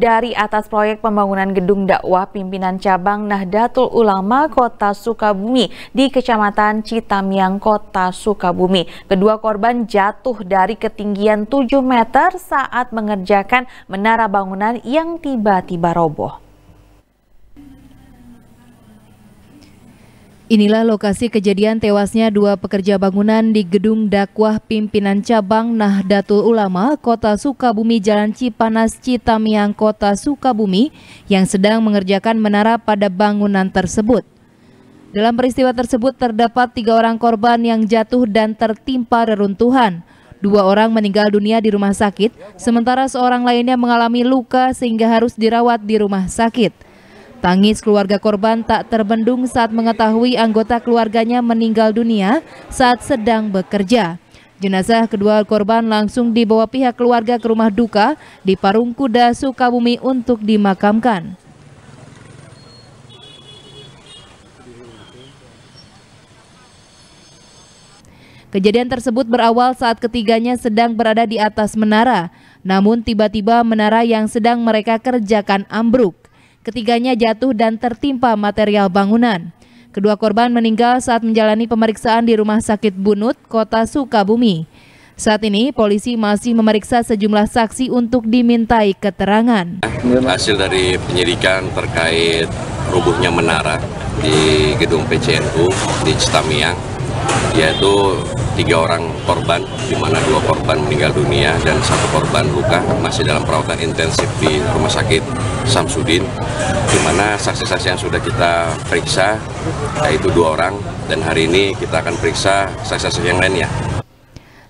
dari atas proyek pembangunan gedung dakwah pimpinan cabang Nahdlatul Ulama Kota Sukabumi di Kecamatan Citamiang, Kota Sukabumi. Kedua korban jatuh dari ketinggian 7 meter saat mengerjakan menara bangunan yang tiba-tiba roboh. Inilah lokasi kejadian tewasnya dua pekerja bangunan di gedung dakwah pimpinan cabang Nahdlatul Ulama Kota Sukabumi Jalan Cipanas Citamiang Kota Sukabumi yang sedang mengerjakan menara pada bangunan tersebut. Dalam peristiwa tersebut terdapat tiga orang korban yang jatuh dan tertimpa reruntuhan. Dua orang meninggal dunia di rumah sakit, sementara seorang lainnya mengalami luka sehingga harus dirawat di rumah sakit. Tangis keluarga korban tak terbendung saat mengetahui anggota keluarganya meninggal dunia saat sedang bekerja. Jenazah kedua korban langsung dibawa pihak keluarga ke rumah duka di Parung Kuda, Sukabumi untuk dimakamkan. Kejadian tersebut berawal saat ketiganya sedang berada di atas menara, namun tiba-tiba menara yang sedang mereka kerjakan ambruk. Ketiganya jatuh dan tertimpa material bangunan. Kedua korban meninggal saat menjalani pemeriksaan di Rumah Sakit Bunut, Kota Sukabumi. Saat ini polisi masih memeriksa sejumlah saksi untuk dimintai keterangan. Hasil dari penyidikan terkait rubuhnya menara di gedung PCNU di Cetamiang, yaitu tiga orang korban, di mana dua korban meninggal dunia dan satu korban luka masih dalam perawatan intensif di Rumah Sakit Samsudin, di mana saksi-saksi yang sudah kita periksa yaitu dua orang dan hari ini kita akan periksa saksi-saksi yang lainnya.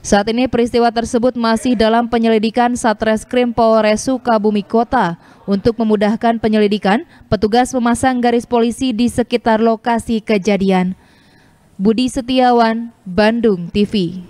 Saat ini peristiwa tersebut masih dalam penyelidikan Satreskrim Polres Sukabumi Kota. Untuk memudahkan penyelidikan, petugas memasang garis polisi di sekitar lokasi kejadian. Budi Setiawan, Bandung TV.